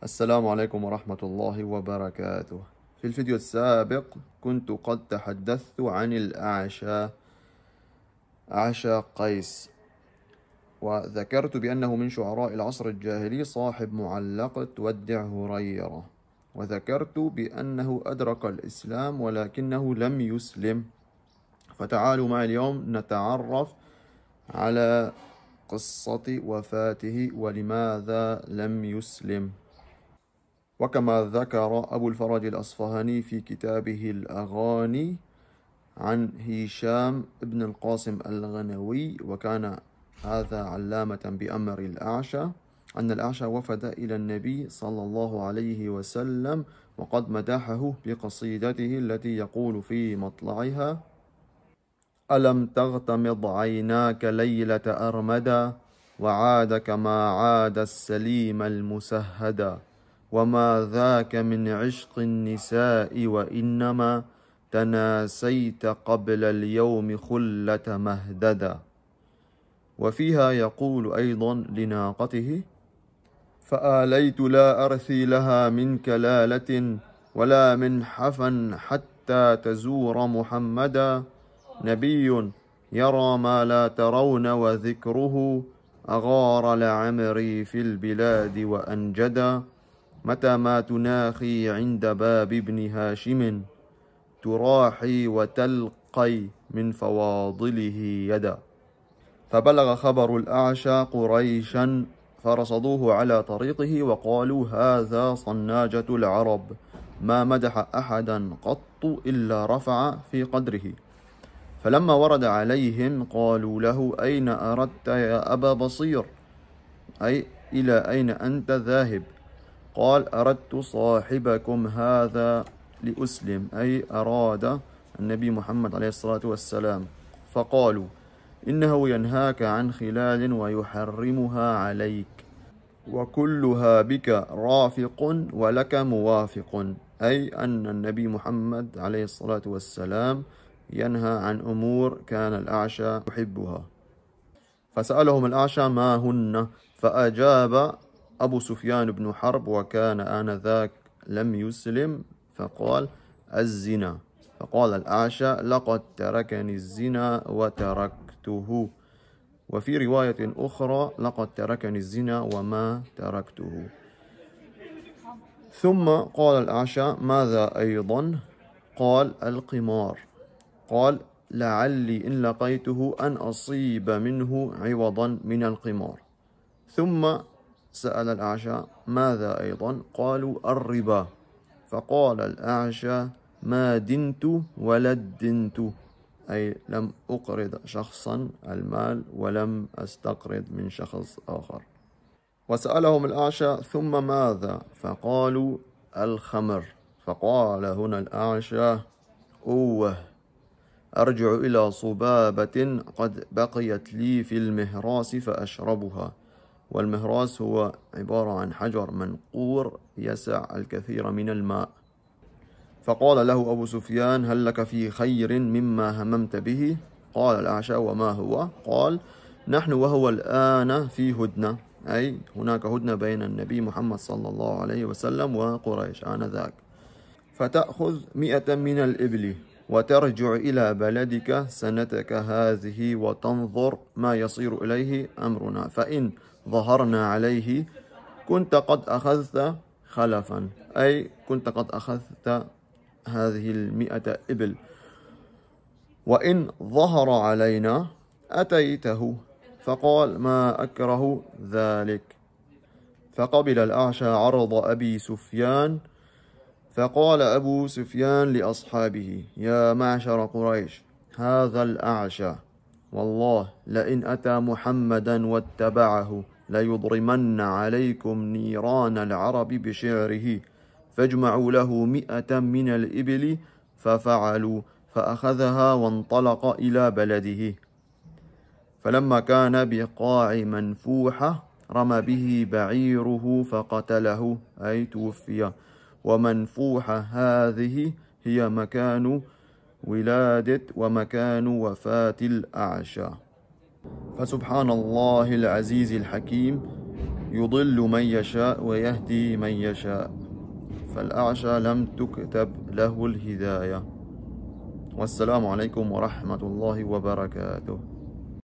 السلام عليكم ورحمة الله وبركاته في الفيديو السابق كنت قد تحدثت عن الأعشى أعشى قيس وذكرت بأنه من شعراء العصر الجاهلي صاحب معلقة ودع هريرة وذكرت بأنه أدرك الإسلام ولكنه لم يسلم فتعالوا معي اليوم نتعرف على قصة وفاته ولماذا لم يسلم وكما ذكر أبو الفرج الأصفهاني في كتابه الأغاني عن هشام بن القاسم الغنوي وكان هذا علامة بأمر الأعشى أن الأعشى وفد إلى النبي صلى الله عليه وسلم وقد مدحه بقصيدته التي يقول في مطلعها ألم تغتمض عيناك ليلة أرمدا وعاد كما عاد السليم المسهدا وما ذاك من عشق النساء وإنما تناسيت قبل اليوم خلة مهددا وفيها يقول أيضا لناقته فآليت لا أرثي لها من كلالة ولا من حفا حتى تزور محمدا نبي يرى ما لا ترون وذكره أغار لعمري في البلاد وأنجدا متى ما تناخي عند باب ابن هاشم تراحي وتلقي من فواضله يدا فبلغ خبر الأعشى قريشا فرصدوه على طريقه وقالوا هذا صناجة العرب ما مدح أحدا قط إلا رفع في قدره فلما ورد عليهم قالوا له أين أردت يا أبا بصير أي إلى أين أنت ذاهب قال أردت صاحبكم هذا لأسلم أي أراد النبي محمد عليه الصلاة والسلام فقالوا إنه ينهاك عن خلال ويحرمها عليك وكلها بك رافق ولك موافق أي أن النبي محمد عليه الصلاة والسلام ينهى عن أمور كان الأعشى يحبها فسألهم الأعشى ما هن فأجاب أبو سفيان بن حرب وكان آنذاك لم يسلم فقال الزنا فقال الأعشى لقد تركني الزنا وتركته وفي رواية أخرى لقد تركني الزنا وما تركته ثم قال الأعشى ماذا أيضا قال القمار قال لعلي إن لقيته أن أصيب منه عوضا من القمار ثم سأل الأعشى ماذا أيضا قالوا الربا فقال الأعشى ما دنت ولا دنت أي لم أقرض شخصا المال ولم أستقرض من شخص آخر وسألهم الأعشى ثم ماذا فقالوا الخمر فقال هنا الأعشى أوه أرجع إلى صبابة قد بقيت لي في المهراس فأشربها والمهراس هو عبارة عن حجر منقور يسع الكثير من الماء فقال له أبو سفيان هل لك في خير مما هممت به قال الأعشى وما هو قال نحن وهو الآن في هدنة أي هناك هدنة بين النبي محمد صلى الله عليه وسلم وقريش آنذاك فتأخذ مئة من الإبل وترجع إلى بلدك سنتك هذه وتنظر ما يصير إليه أمرنا فإن ظهرنا عليه كنت قد أخذت خلفا أي كنت قد أخذت هذه المئة إبل وإن ظهر علينا أتيته فقال ما أكره ذلك فقبل الأعشى عرض أبي سفيان فقال أبو سفيان لأصحابه يا معشر قريش هذا الأعشى والله لئن أتى محمدا واتبعه ليضرمن عليكم نيران العرب بشعره فاجمعوا له مئة من الإبل ففعلوا فأخذها وانطلق إلى بلده فلما كان بقاع منفوحة رمى به بعيره فقتله أي توفي ومنفوحة هذه هي مكان ولادة ومكان وفاة الأعشى فسبحان الله العزيز الحكيم يضل من يشاء ويهدي من يشاء فالأعشى لم تكتب له الهداية والسلام عليكم ورحمة الله وبركاته